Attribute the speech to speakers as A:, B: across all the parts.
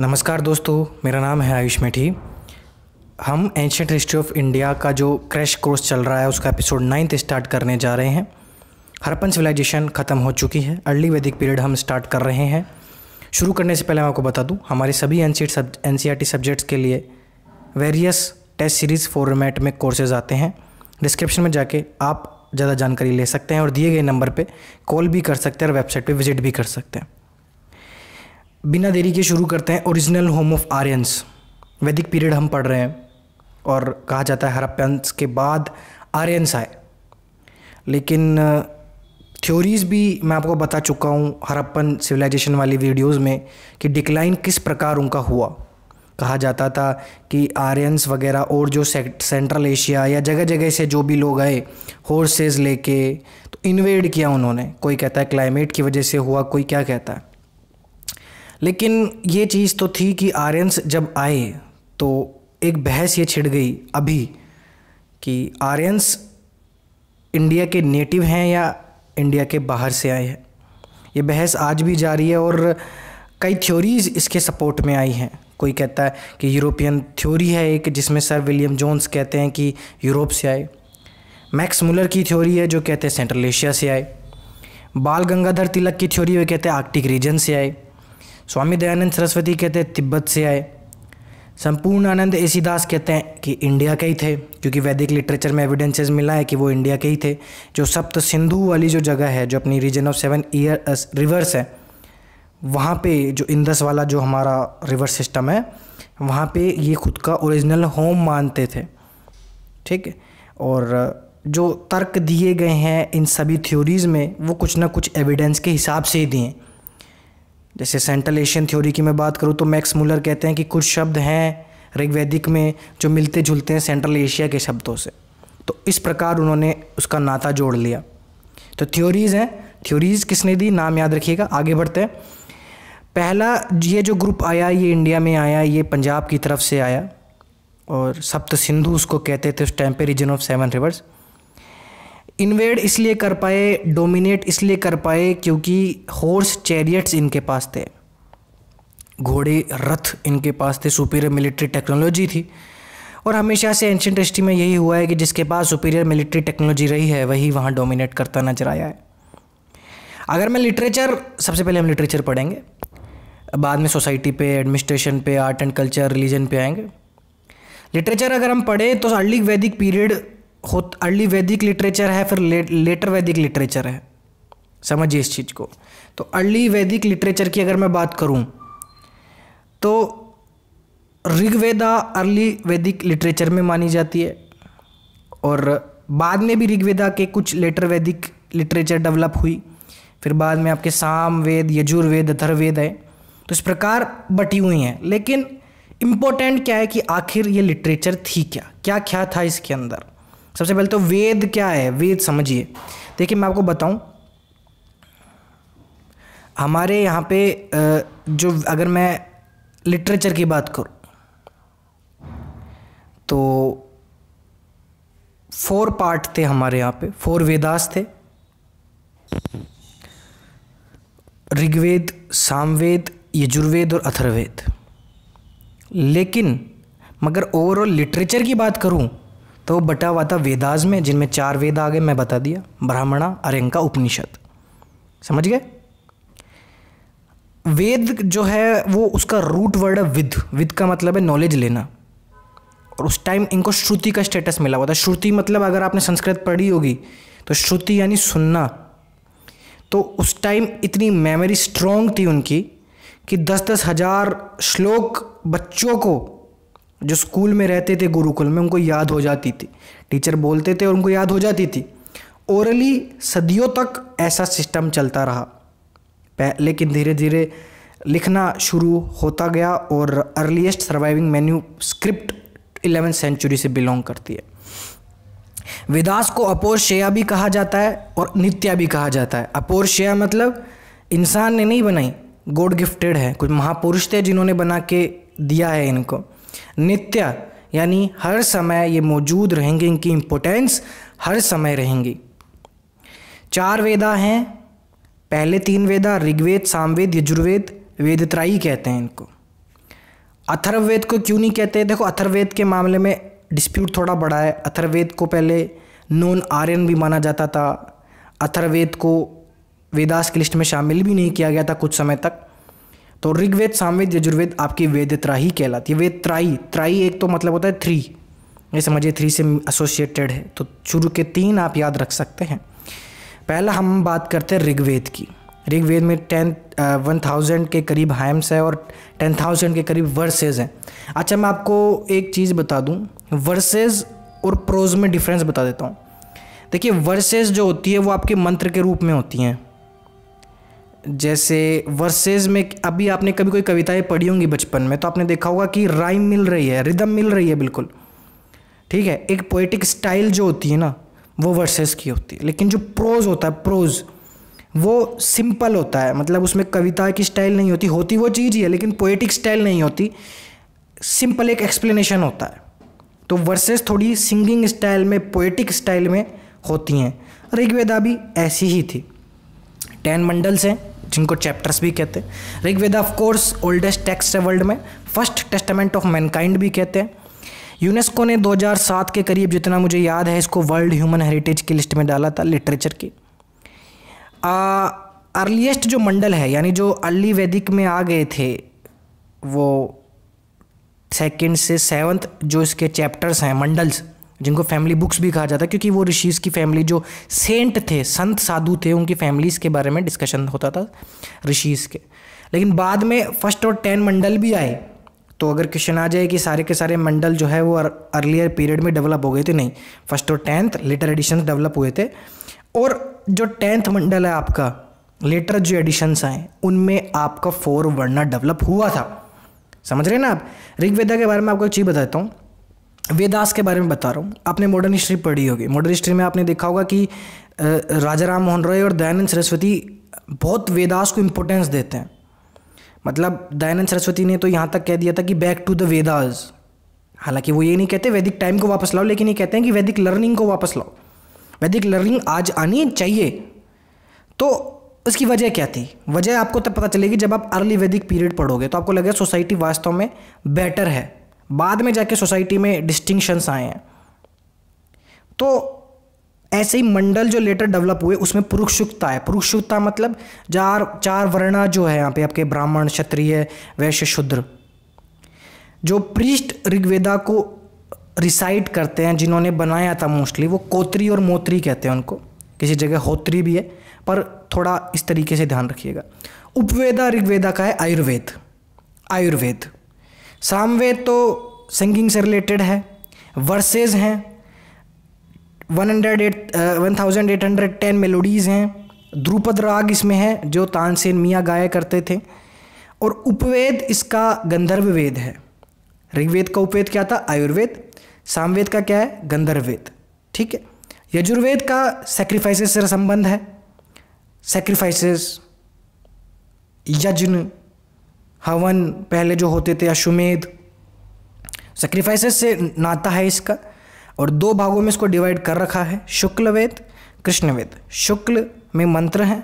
A: नमस्कार दोस्तों मेरा नाम है आयुष मेठी हम एंशंट हिस्ट्री ऑफ इंडिया का जो क्रैश कोर्स चल रहा है उसका एपिसोड नाइन्थ स्टार्ट करने जा रहे हैं हरपन सिविलाइजेशन ख़त्म हो चुकी है अर्ली वैदिक पीरियड हम स्टार्ट कर रहे हैं शुरू करने से पहले मैं आपको बता दूं हमारे सभी N C N C R T subjects के लिए वेरियस टेस्ट सीरीज़ फॉर्मेट में कोर्सेज आते हैं डिस्क्रिप्शन में जाके आप ज़्यादा जानकारी ले सकते हैं और दिए गए नंबर पर कॉल भी कर सकते हैं और वेबसाइट पर विजिट भी कर सकते हैं बिना देरी के शुरू करते हैं ओरिजिनल होम ऑफ आर्यंस वैदिक पीरियड हम पढ़ रहे हैं और कहा जाता है हरप्पन्स के बाद आर्यंस आए लेकिन थ्योरीज़ भी मैं आपको बता चुका हूँ हरप्पन सिविलाइजेशन वाली वीडियोस में कि डिक्लाइन किस प्रकार उनका हुआ कहा जाता था कि आर्यंस वगैरह और जो सेंट्रल एशिया या जगह जगह से जो भी लोग आए हॉर्सेज लेके तो इन्वेड किया उन्होंने कोई कहता है क्लाइमेट की वजह से हुआ कोई क्या कहता है लेकिन ये चीज़ तो थी कि आर्यंस जब आए तो एक बहस ये छिड़ गई अभी कि आर्यंस इंडिया के नेटिव हैं या इंडिया के बाहर से आए हैं ये बहस आज भी जारी है और कई थ्योरीज इसके सपोर्ट में आई हैं कोई कहता है कि यूरोपियन थ्योरी है एक जिसमें सर विलियम जोन्स कहते हैं कि यूरोप से आए मैक्स मुलर की थ्योरी है जो कहते हैं सेंट्रल एशिया से आए बाल गंगाधर तिलक की थ्योरी वे कहते हैं आर्कटिक रीजन से आए स्वामी दयानंद सरस्वती कहते हैं तिब्बत से आए संपूर्ण आनंद एसी दास कहते हैं कि इंडिया के ही थे क्योंकि वैदिक लिटरेचर में एविडेंसेस मिला है कि वो इंडिया के ही थे जो सप्त सिंधु वाली जो जगह है जो अपनी रीजन ऑफ सेवन ईयर रिवर्स है वहाँ पे जो इंदस वाला जो हमारा रिवर सिस्टम है वहाँ पे ये खुद का ओरिजिनल होम मानते थे ठीक है और uh, जो तर्क दिए गए हैं इन सभी थ्योरीज़ में वो कुछ ना कुछ एविडेंस के हिसाब से ही दिए जैसे सेंट्रल एशियन थ्योरी की मैं बात करूँ तो मैक्स मूलर कहते हैं कि कुछ शब्द हैं ऋग्वैदिक में जो मिलते जुलते हैं सेंट्रल एशिया के शब्दों से तो इस प्रकार उन्होंने उसका नाता जोड़ लिया तो थ्योरीज़ हैं थ्योरीज़ किसने दी नाम याद रखिएगा आगे बढ़ते हैं पहला ये जो ग्रुप आया ये इंडिया में आया ये पंजाब की तरफ से आया और सप्त सिंधु उसको कहते थे उस टाइम पे region of seven rivers invade इसलिए कर पाए डोमिनेट इसलिए कर पाए क्योंकि हॉर्स चैरियट्स इनके पास थे घोड़े रथ इनके पास थे सुपीरियर मिलिट्री टेक्नोलॉजी थी और हमेशा से एंशंट हिस्ट्री में यही हुआ है कि जिसके पास सुपीरियर मिलिट्री टेक्नोलॉजी रही है वही वहाँ डोमिनेट करता नजर आया है अगर मैं लिटरेचर सबसे पहले हम लिटरेचर पढ़ेंगे बाद में सोसाइटी पे एडमिनिस्ट्रेशन पे आर्ट एंड कल्चर रिलीजन पे आएंगे लिटरेचर अगर हम पढ़ें तो अर्ली वैदिक पीरियड अर्ली वैदिक लिटरेचर है फिर ले, लेटर वैदिक लिटरेचर है समझिए इस चीज़ को तो अर्ली वैदिक लिटरेचर की अगर मैं बात करूँ तो ऋग्वेदा अर्ली वैदिक लिटरेचर में मानी जाती है और बाद में भी ऋग्वेदा के कुछ लेटर वैदिक लिटरेचर डेवलप हुई फिर बाद में आपके साम वेद यजुर्वेद अथर्वेद है तो इस प्रकार बटी हुई हैं लेकिन इम्पोर्टेंट क्या है कि आखिर ये लिटरेचर थी क्या क्या क्या था इसके अंदर सबसे पहले तो वेद क्या है वेद समझिए देखिए मैं आपको बताऊं हमारे यहाँ पे जो अगर मैं लिटरेचर की बात करूँ तो फोर पार्ट थे हमारे यहाँ पे फोर वेदास थे ऋग्वेद सामवेद यजुर्वेद और अथर्वेद लेकिन मगर ओवरऑल लिटरेचर की बात करूँ तो वो बटा हुआ था वेदाज में जिनमें चार वेद आ गए मैं बता दिया ब्राह्मणा अरंका उपनिषद समझ गए वेद जो है वो उसका रूट वर्ड है विद विद का मतलब है नॉलेज लेना और उस टाइम इनको श्रुति का स्टेटस मिला हुआ था श्रुति मतलब अगर आपने संस्कृत पढ़ी होगी तो श्रुति यानी सुनना तो उस टाइम इतनी मेमोरी स्ट्रॉन्ग थी उनकी कि दस दस हज़ार श्लोक बच्चों को जो स्कूल में रहते थे गुरुकुल में उनको याद हो जाती थी टीचर बोलते थे और उनको याद हो जाती थी ओरली सदियों तक ऐसा सिस्टम चलता रहा लेकिन धीरे धीरे लिखना शुरू होता गया और earliest surviving manuscript eleventh century से बिलोंग करती है विदास को शेया भी कहा जाता है और नित्या भी कहा जाता है शेया मतलब इंसान ने नहीं बनाई गॉड गिफ्टेड है कुछ महापुरुष थे जिन्होंने बना के दिया है इनको नित्य यानी हर समय ये मौजूद रहेंगे इनकी इम्पोर्टेंस हर समय रहेंगी चार वेदा हैं पहले तीन वेदा ऋग्वेद सामवेद यजुर्वेद वेदत्राई कहते हैं इनको अथर्ववेद को क्यों नहीं कहते देखो अथर्ववेद के मामले में डिस्प्यूट थोड़ा बड़ा है अथर्ववेद को पहले नॉन आर्यन भी माना जाता था अथर्ववेद को वेदास की लिस्ट में शामिल भी नहीं किया गया था कुछ समय तक तो ऋग्वेद सामवेद यजुर्वेद आपकी वेद त्राही कहलाती है वेद त्राई त्राई एक तो मतलब होता है थ्री ये समझिए थ्री से एसोसिएटेड है तो शुरू के तीन आप याद रख सकते हैं पहला हम बात करते हैं ऋग्वेद की ऋग्वेद में टेन वन थाउजेंड के करीब हाइम्स है और टेन थाउजेंड के करीब वर्सेज हैं अच्छा मैं आपको एक चीज़ बता दूँ वर्सेज और प्रोज में डिफरेंस बता देता हूँ देखिए वर्सेज जो होती है वो आपके मंत्र के रूप में होती हैं जैसे वर्सेज में अभी आपने कभी कोई कविताएं पढ़ी होंगी बचपन में तो आपने देखा होगा कि राइम मिल रही है रिदम मिल रही है बिल्कुल ठीक है एक पोइटिक स्टाइल जो होती है ना वो वर्सेस की होती है लेकिन जो प्रोज होता है प्रोज वो सिंपल होता है मतलब उसमें कविता की स्टाइल नहीं होती होती वो चीज़ ही है लेकिन पोइटिक स्टाइल नहीं होती सिंपल एक एक्सप्लेनेशन होता है तो वर्सेस थोड़ी सिंगिंग स्टाइल में पोइटिक स्टाइल में होती हैं ऋग्वेदा भी ऐसी ही थी टेन मंडल्स हैं जिनको चैप्टर्स भी कहते हैं Rigveda of course oldest text है वर्ल्ड में फर्स्ट टेस्टामेंट ऑफ मैनकाइंड भी कहते हैं यूनेस्को ने 2007 के करीब जितना मुझे याद है इसको वर्ल्ड ह्यूमन हेरिटेज की लिस्ट में डाला था लिटरेचर की अर्लीस्ट जो मंडल है यानी जो अर्ली वैदिक में आ गए थे वो सेकेंड से सेवन्थ जो इसके चैप्टर्स हैं मंडल्स जिनको फैमिली बुक्स भी कहा जाता है क्योंकि वो ऋषिज की फैमिली जो सेंट थे संत साधु थे उनकी फैमिलीज़ के बारे में डिस्कशन होता था ऋषिज के लेकिन बाद में फर्स्ट और टेन मंडल भी आए तो अगर क्वेश्चन आ जाए कि सारे के सारे मंडल जो है वो अर्लियर पीरियड में डेवलप हो गए थे नहीं फर्स्ट और टेंथ लेटर एडिशन डेवलप हुए थे और जो टेंथ मंडल है आपका लेटर जो एडिशंस आए उनमें आपका फोर वर्णा डेवलप हुआ था समझ रहे हैं ना आप ऋग्वेदा के बारे में आपको एक चीज़ बताता हूँ वेदास के बारे में बता रहा हूँ आपने मॉडर्न हिस्ट्री पढ़ी होगी मॉडर्न हिस्ट्री में आपने देखा होगा कि राजा राम मोहन रॉय और दयानंद सरस्वती बहुत वेदास को इम्पोर्टेंस देते हैं मतलब दयानंद सरस्वती ने तो यहाँ तक कह दिया था कि बैक टू द वेदास हालांकि वो ये नहीं कहते वैदिक टाइम को वापस लाओ लेकिन ये कहते हैं कि वैदिक लर्निंग को वापस लाओ वैदिक लर्निंग आज आनी चाहिए तो उसकी वजह क्या थी वजह आपको तब पता चलेगी जब आप अर्ली वैदिक पीरियड पढ़ोगे तो आपको लगेगा सोसाइटी वास्तव में बेटर है बाद में जाके सोसाइटी में डिस्टिंक्शंस आए हैं तो ऐसे ही मंडल जो लेटर डेवलप हुए उसमें पुरुषुक्ता है पुरुषुक्ता मतलब चार चार वर्णा जो है यहाँ पे आपके ब्राह्मण क्षत्रिय वैश्य शूद्र जो प्रीस्ट ऋग्वेदा को रिसाइट करते हैं जिन्होंने बनाया था मोस्टली वो कोत्री और मोत्री कहते हैं उनको किसी जगह होत्री भी है पर थोड़ा इस तरीके से ध्यान रखिएगा उपवेदा ऋग्वेदा का है आयुर्वेद आयुर्वेद सामवेद तो सिंगिंग से रिलेटेड है वर्सेज हैं one hundred eight one thousand eight hundred ten melodies हैं ध्रुपद राग इसमें है जो तानसेन मियाँ गाया करते थे और उपवेद इसका गंधर्व वेद है ऋग्वेद का उपवेद क्या था आयुर्वेद सामवेद का क्या है गंधर्ववेद ठीक है यजुर्वेद का सेक्रीफाइसेस से संबंध है सेक्रीफाइसेस यज्ञ हवन पहले जो होते थे अश्वमेध सेक्रीफाइसेस से नाता है इसका और दो भागों में इसको डिवाइड कर रखा है शुक्ल वेद कृष्ण वेद शुक्ल में मंत्र हैं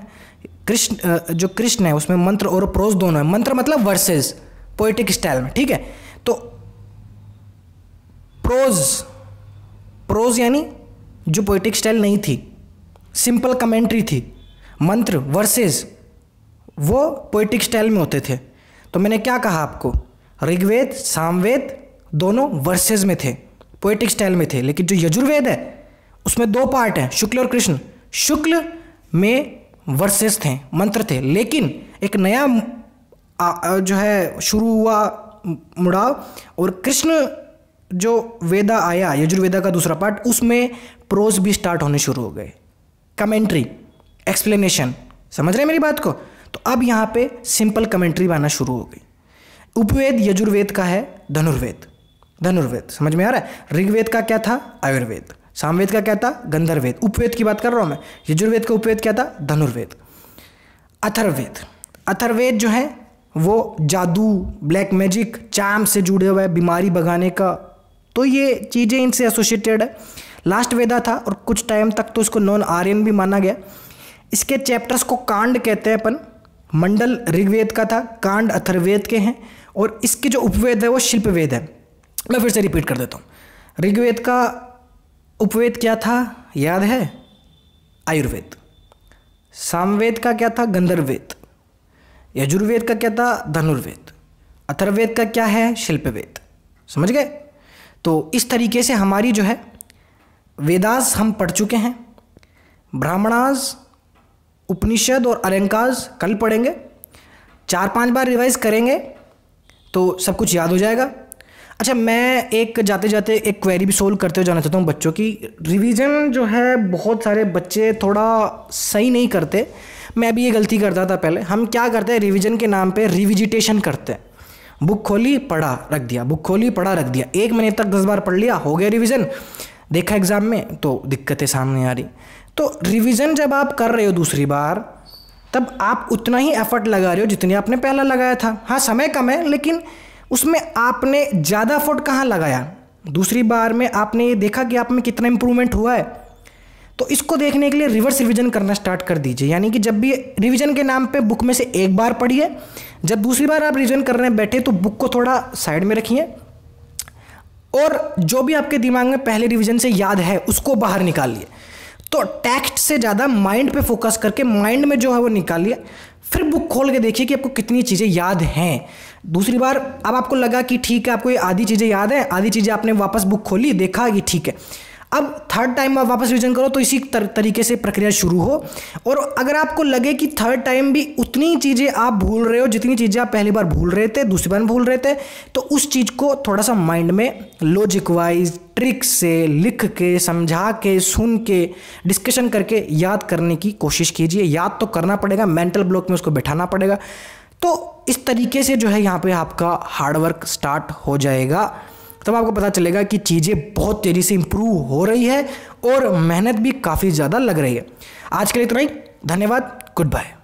A: कृष्ण जो कृष्ण है उसमें मंत्र और प्रोज दोनों है मंत्र मतलब वर्सेस पोइटिक स्टाइल में ठीक है तो प्रोज प्रोज यानी जो पोइटिक स्टाइल नहीं थी सिंपल कमेंट्री थी मंत्र वर्सेस वो पोइटिक स्टाइल में होते थे तो मैंने क्या कहा आपको ऋग्वेद सामवेद दोनों वर्सेज में थे पोएटिक स्टाइल में थे लेकिन जो यजुर्वेद है उसमें दो पार्ट हैं शुक्ल और कृष्ण शुक्ल में वर्सेस थे मंत्र थे लेकिन एक नया जो है शुरू हुआ मुड़ाव और कृष्ण जो वेदा आया यजुर्वेदा का दूसरा पार्ट उसमें प्रोज भी स्टार्ट होने शुरू हो गए कमेंट्री एक्सप्लेनेशन समझ रहे हैं मेरी बात को तो अब यहाँ पे सिंपल कमेंट्री बनना शुरू हो गई उपवेद यजुर्वेद का है धनुर्वेद धनुर्वेद समझ में आ रहा है ऋग्वेद का क्या था आयुर्वेद सामवेद का क्या था गंधर्वेद उपवेद की बात कर रहा हूँ मैं यजुर्वेद का उपवेद क्या था धनुर्वेद अथर्वेद अथर्वेद जो है वो जादू ब्लैक मैजिक चाम से जुड़े हुए बीमारी भगाने का तो ये चीज़ें इनसे एसोसिएटेड है लास्ट वेदा था और कुछ टाइम तक तो इसको नॉन आर्यन भी माना गया इसके चैप्टर्स को कांड कहते हैं अपन मंडल ऋग्वेद का था कांड अथर्वेद के हैं और इसके जो उपवेद है वो शिल्पवेद है मैं फिर से रिपीट कर देता हूँ ऋग्वेद का उपवेद क्या था याद है आयुर्वेद सामवेद का क्या था गंधर्वेद यजुर्वेद का क्या था धनुर्वेद अथर्वेद का क्या है शिल्पवेद समझ गए तो इस तरीके से हमारी जो है वेदास हम पढ़ चुके हैं ब्राह्मणास उपनिषद और अलंकाज कल पढ़ेंगे चार पांच बार रिवाइज करेंगे तो सब कुछ याद हो जाएगा अच्छा मैं एक जाते जाते एक क्वेरी भी सोल्व करते हुए जाना चाहता हूँ बच्चों की रिवीजन जो है बहुत सारे बच्चे थोड़ा सही नहीं करते मैं भी ये गलती करता था पहले हम क्या करते हैं रिवीजन के नाम पे रिविजिटेशन करते हैं बुक खोली पढ़ा रख दिया बुक खोली पढ़ा रख दिया एक महीने तक दस बार पढ़ लिया हो गया रिविज़न देखा एग्ज़ाम में तो दिक्कतें सामने आ रही तो रिविज़न जब आप कर रहे हो दूसरी बार तब आप उतना ही एफर्ट लगा रहे हो जितने आपने पहला लगाया था हाँ समय कम है लेकिन उसमें आपने ज़्यादा एफर्ट कहाँ लगाया दूसरी बार में आपने ये देखा कि आप में कितना इम्प्रूवमेंट हुआ है तो इसको देखने के लिए रिवर्स रिवीजन करना स्टार्ट कर दीजिए यानी कि जब भी रिवीजन के नाम पे बुक में से एक बार पढ़िए जब दूसरी बार आप रिवीजन करने बैठे तो बुक को थोड़ा साइड में रखिए और जो भी आपके दिमाग में पहले रिवीजन से याद है उसको बाहर निकालिए तो टेक्स्ट से ज़्यादा माइंड पे फोकस करके माइंड में जो है वो निकालिए फिर बुक खोल के देखिए कि आपको कितनी चीज़ें याद हैं दूसरी बार अब आपको लगा कि ठीक है आपको ये आधी चीज़ें याद हैं आधी चीज़ें आपने वापस बुक खोली देखा कि ठीक है अब थर्ड टाइम आप वापस रिविजन करो तो इसी तर, तरीके से प्रक्रिया शुरू हो और अगर आपको लगे कि थर्ड टाइम भी उतनी चीज़ें आप भूल रहे हो जितनी चीज़ें आप पहली बार भूल रहे थे दूसरी बार भूल रहे थे तो उस चीज़ को थोड़ा सा माइंड में लॉजिक वाइज ट्रिक से लिख के समझा के सुन के डिस्कशन करके याद करने की कोशिश कीजिए याद तो करना पड़ेगा मेंटल ब्लॉक में उसको बैठाना पड़ेगा तो इस तरीके से जो है यहाँ पे आपका हार्डवर्क स्टार्ट हो जाएगा तब आपको पता चलेगा कि चीज़ें बहुत तेज़ी से इम्प्रूव हो रही है और मेहनत भी काफ़ी ज़्यादा लग रही है आज के लिए इतना ही धन्यवाद गुड बाय